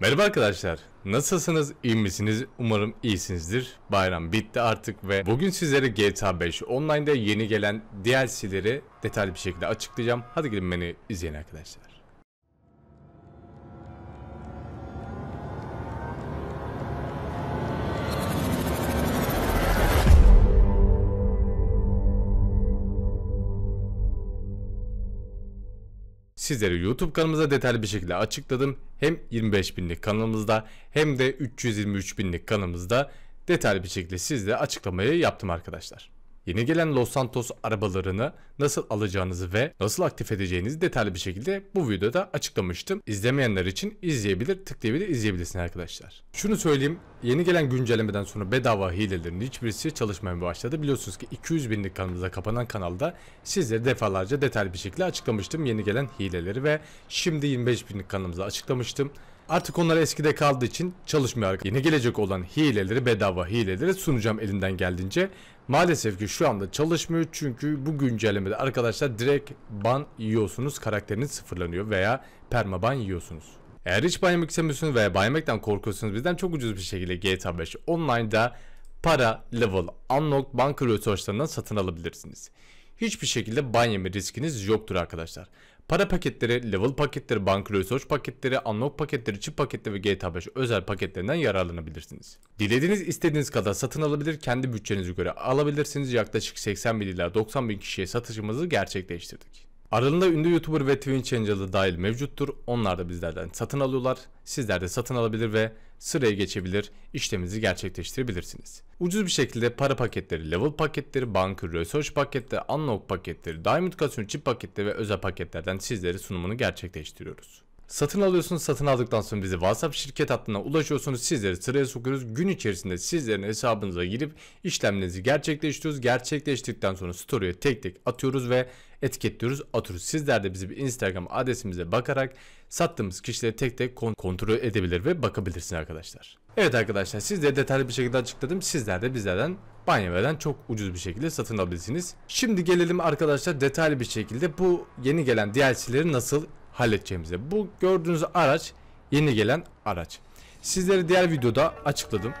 Merhaba arkadaşlar. Nasılsınız? İyi misiniz? Umarım iyisinizdir. Bayram bitti artık ve bugün sizlere GTA 5 online'da yeni gelen DLC'leri detaylı bir şekilde açıklayacağım. Hadi gelin beni izleyin arkadaşlar. sizlere YouTube kanalımıza detaylı bir şekilde açıkladım. Hem 25 binlik kanalımızda hem de 323 binlik kanalımızda detaylı bir şekilde sizlere açıklamayı yaptım arkadaşlar. Yeni gelen Los Santos arabalarını nasıl alacağınızı ve nasıl aktif edeceğinizi detaylı bir şekilde bu videoda açıklamıştım. İzlemeyenler için izleyebilir, tıklayabilir, izleyebilirsin arkadaşlar. Şunu söyleyeyim, yeni gelen güncellemeden sonra bedava hilelerin hiçbirisi çalışmaya başladı. Biliyorsunuz ki 200 binlik kanalımıza kapanan kanalda sizlere defalarca detaylı bir şekilde açıklamıştım yeni gelen hileleri ve şimdi 25 binlik kanalımıza açıklamıştım. Artık onlar eskide kaldığı için çalışmıyor. Yeni gelecek olan hileleri bedava hileleri sunacağım elinden geldiğince. Maalesef ki şu anda çalışmıyor çünkü bu güncellemede arkadaşlar direkt ban yiyorsunuz karakteriniz sıfırlanıyor veya perma ban yiyorsunuz. Eğer hiç ban yemek istemiyorsunuz veya ban yemekten korkuyorsunuz bizden çok ucuz bir şekilde GTA 5 online'da para, level, unlock, banka resourcelarından satın alabilirsiniz. Hiçbir şekilde ban yeme riskiniz yoktur arkadaşlar. Para paketleri, level paketleri, banka research paketleri, unlock paketleri, çip paketleri ve GTA 5 özel paketlerinden yararlanabilirsiniz. Dilediğiniz istediğiniz kadar satın alabilir, kendi bütçenize göre alabilirsiniz. Yaklaşık 80 bin ila 90 bin kişiye satışımızı gerçekleştirdik. Aralarında ünlü YouTuber ve Twitch Angel'ı dahil mevcuttur. Onlar da bizlerden satın alıyorlar. Sizler de satın alabilir ve sıraya geçebilir, işleminizi gerçekleştirebilirsiniz. Ucuz bir şekilde para paketleri, level paketleri, banker, research paketleri, unlock paketleri, diamond kasyon chip paketleri ve özel paketlerden sizlere sunumunu gerçekleştiriyoruz. Satın alıyorsunuz, satın aldıktan sonra bizi WhatsApp şirket hattına ulaşıyorsunuz. Sizleri sıraya sokuyoruz. Gün içerisinde sizlerin hesabınıza girip işlemlerinizi gerçekleştiriyoruz. Gerçekleştikten sonra story'e tek tek atıyoruz ve etiketliyoruz, atıyoruz. Sizler de bizi bir Instagram adresimize bakarak sattığımız kişileri tek tek kontrol edebilir ve bakabilirsiniz arkadaşlar. Evet arkadaşlar siz detaylı bir şekilde açıkladım. Sizler de bizlerden Banyaver'den çok ucuz bir şekilde satın alabilirsiniz. Şimdi gelelim arkadaşlar detaylı bir şekilde bu yeni gelen DLC'leri nasıl halledeceğimize. Bu gördüğünüz araç yeni gelen araç. Sizlere diğer videoda açıkladım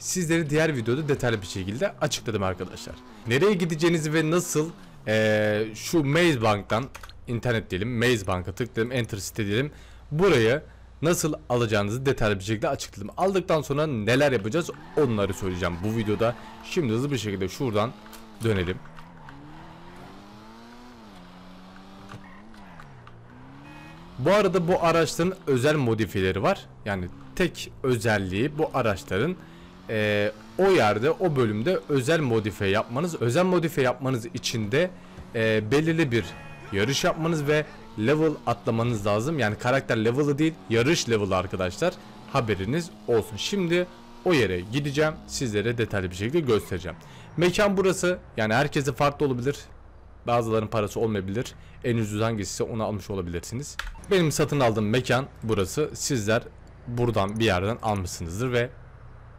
sizleri diğer videoda detaylı bir şekilde açıkladım arkadaşlar. Nereye gideceğinizi ve nasıl ee, şu Maze Bank'tan internet diyelim Maze Bank'a tıkladım Enter site diyelim. Burayı nasıl alacağınızı detaylı bir şekilde açıkladım. Aldıktan sonra neler yapacağız onları söyleyeceğim bu videoda. Şimdi hızlı bir şekilde şuradan dönelim. Bu arada bu araçların özel modifileri var. Yani tek özelliği bu araçların e, o yerde o bölümde özel modifiye yapmanız özel modifiye yapmanız için de e, belirli bir yarış yapmanız ve level atlamanız lazım yani karakter level'ı değil yarış level'ı arkadaşlar haberiniz olsun şimdi o yere gideceğim sizlere detaylı bir şekilde göstereceğim mekan burası yani herkese farklı olabilir Bazılarının parası olmayabilir. En ucuz hangisi onu almış olabilirsiniz. Benim satın aldığım mekan burası. Sizler buradan bir yerden almışsınızdır ve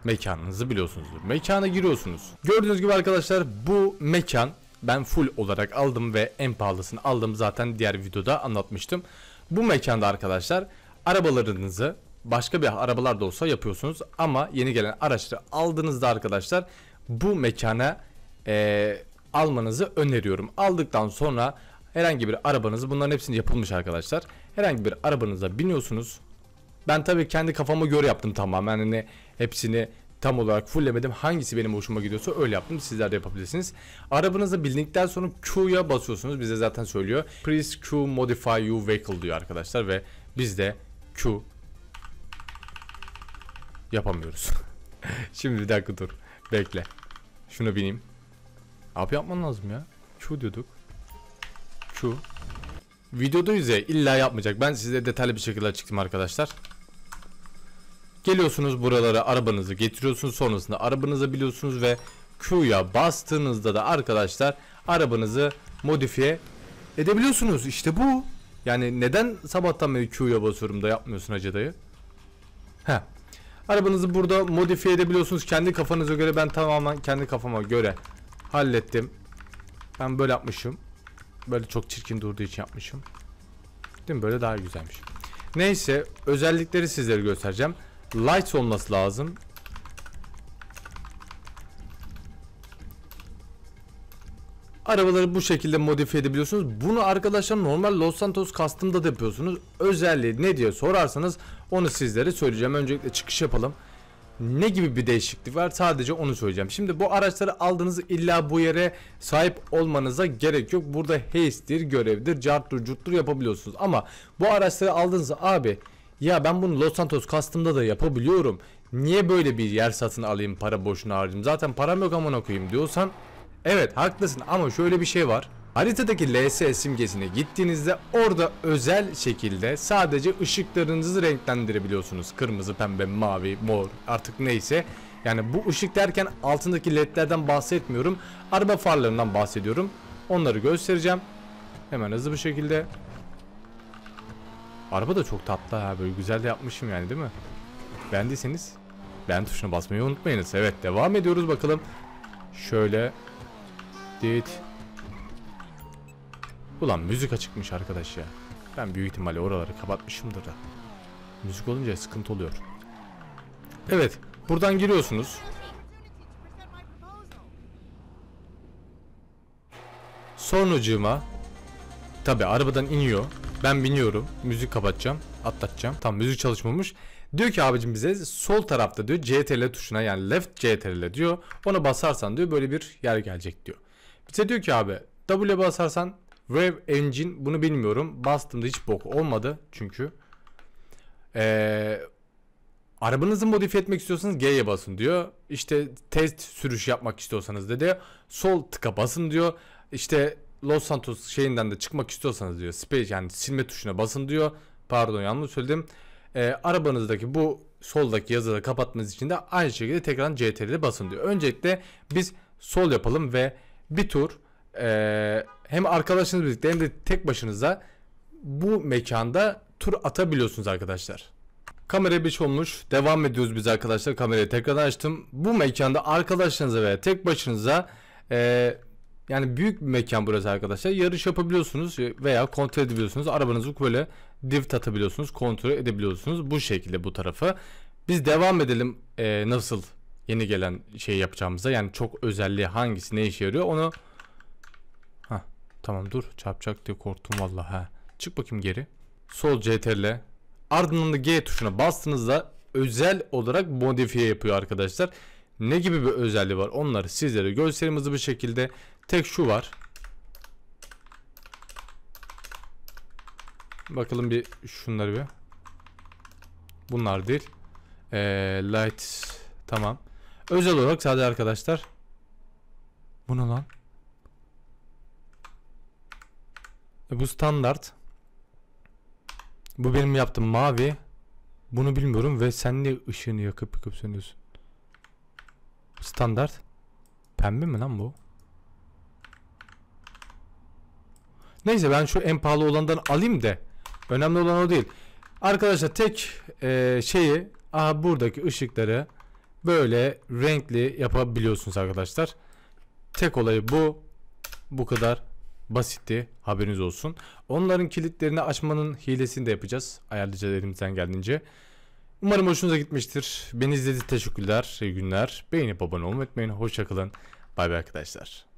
mekanınızı biliyorsunuzdur. Mekana giriyorsunuz. Gördüğünüz gibi arkadaşlar bu mekan ben full olarak aldım ve en pahalısını aldım zaten diğer videoda anlatmıştım. Bu mekanda arkadaşlar arabalarınızı başka bir arabalar da olsa yapıyorsunuz ama yeni gelen araçları aldığınızda arkadaşlar bu mekana e, almanızı öneriyorum. Aldıktan sonra herhangi bir arabanızı bunların hepsini yapılmış arkadaşlar. Herhangi bir arabanıza biniyorsunuz. Ben tabii kendi kafama göre yaptım tamamen hani Hepsini tam olarak fulllemedim. Hangisi benim hoşuma gidiyorsa öyle yaptım. Sizler de yapabilirsiniz. Arabanızı bildikten sonra Q'ya basıyorsunuz. Bize zaten söylüyor. Please Q modify your vehicle diyor arkadaşlar ve biz de Q yapamıyoruz. Şimdi bir dakika dur. Bekle. Şunu bineyim. Abi yapman lazım ya. Q diyorduk. Q. Videodayız ya illa yapmayacak. Ben size detaylı bir şekilde çıktım arkadaşlar. Geliyorsunuz buralara arabanızı getiriyorsunuz sonrasında arabanızı biliyorsunuz ve Q'ya bastığınızda da arkadaşlar arabanızı modifiye edebiliyorsunuz. İşte bu. Yani neden sabahtan beri Q'ya basıyorum da yapmıyorsun hacı dayı? Heh. Arabanızı burada modifiye edebiliyorsunuz. Kendi kafanıza göre ben tamamen kendi kafama göre hallettim. Ben böyle yapmışım. Böyle çok çirkin durduğu için yapmışım. Değil mi? Böyle daha güzelmiş. Neyse özellikleri sizlere göstereceğim. Light olması lazım. Arabaları bu şekilde modifiye edebiliyorsunuz. Bunu arkadaşlar normal Los Santos Custom'da da yapıyorsunuz. Özelliği ne diye sorarsanız onu sizlere söyleyeceğim. Öncelikle çıkış yapalım. Ne gibi bir değişiklik var sadece onu söyleyeceğim. Şimdi bu araçları aldığınız illa bu yere sahip olmanıza gerek yok. Burada haste'dir, görevdir, carttur, cuttur yapabiliyorsunuz. Ama bu araçları aldığınızda abi ya ben bunu Los Santos kastımda da yapabiliyorum. Niye böyle bir yer satın alayım para boşuna harcayayım? Zaten param yok amına koyayım diyorsan evet haklısın ama şöyle bir şey var. Haritadaki LS simgesine gittiğinizde orada özel şekilde sadece ışıklarınızı renklendirebiliyorsunuz. Kırmızı, pembe, mavi, mor artık neyse. Yani bu ışık derken altındaki ledlerden bahsetmiyorum. Araba farlarından bahsediyorum. Onları göstereceğim. Hemen hızlı bir şekilde Araba da çok tatlı ha. Böyle güzel de yapmışım yani değil mi? Beğendiyseniz beğen tuşuna basmayı unutmayınız. Evet devam ediyoruz bakalım. Şöyle. did. Ulan müzik açıkmış arkadaş ya. Ben büyük ihtimalle oraları kapatmışımdır da. Müzik olunca sıkıntı oluyor. Evet. Buradan giriyorsunuz. Sonucuma tabi arabadan iniyor. Ben biniyorum. Müzik kapatacağım. Atlatacağım. Tam müzik çalışmamış. Diyor ki abicim bize sol tarafta diyor CTRL tuşuna yani left CTRL diyor. Ona basarsan diyor böyle bir yer gelecek diyor. Bize diyor ki abi W'ye basarsan Wave Engine bunu bilmiyorum. Bastığımda hiç bok olmadı çünkü. Eee Arabanızı modifiye etmek istiyorsanız G'ye basın diyor. İşte test sürüş yapmak istiyorsanız dedi. Sol tıka basın diyor. İşte Los Santos şeyinden de çıkmak istiyorsanız diyor space yani silme tuşuna basın diyor. Pardon yanlış söyledim. E, arabanızdaki bu soldaki yazıları kapatmanız için de aynı şekilde tekrar CTRL'e basın diyor. Öncelikle biz sol yapalım ve bir tur e, hem arkadaşınız birlikte hem de tek başınıza bu mekanda tur atabiliyorsunuz arkadaşlar. Kamera 5 şey olmuş. Devam ediyoruz biz arkadaşlar. Kamerayı tekrar açtım. Bu mekanda arkadaşlarınıza veya tek başınıza e, yani büyük bir mekan burası arkadaşlar. Yarış yapabiliyorsunuz veya kontrol edebiliyorsunuz. Arabanızı böyle div atabiliyorsunuz. Kontrol edebiliyorsunuz. Bu şekilde bu tarafı. Biz devam edelim ee, nasıl yeni gelen şey yapacağımıza. Yani çok özelliği hangisi ne işe yarıyor onu. Ha tamam dur çarpacak diye korktum vallahi Çık bakayım geri. Sol CTRL. Ardından da G tuşuna bastığınızda özel olarak modifiye yapıyor arkadaşlar. Ne gibi bir özelliği var onları sizlere göstereyim hızlı bir şekilde. Tek şu var. Bakalım bir şunları bir. Bunlar değil. Ee, light tamam. Özel olarak sadece arkadaşlar. Bu ne lan? E, bu standart. Bu benim yaptığım mavi. Bunu bilmiyorum ve sen de ışığını yakıp yakıp sönüyorsun. Standart. Pembe mi lan bu? Neyse ben şu en pahalı olandan alayım de Önemli olan o değil. Arkadaşlar tek e, şeyi aha buradaki ışıkları böyle renkli yapabiliyorsunuz arkadaşlar. Tek olayı bu. Bu kadar basitti. Haberiniz olsun. Onların kilitlerini açmanın hilesini de yapacağız. Ayarlayacağız elimizden geldiğince. Umarım hoşunuza gitmiştir. Beni izlediğiniz teşekkürler. İyi günler. Beğenip abone olmayı unutmayın. Hoşçakalın. Bay bay arkadaşlar.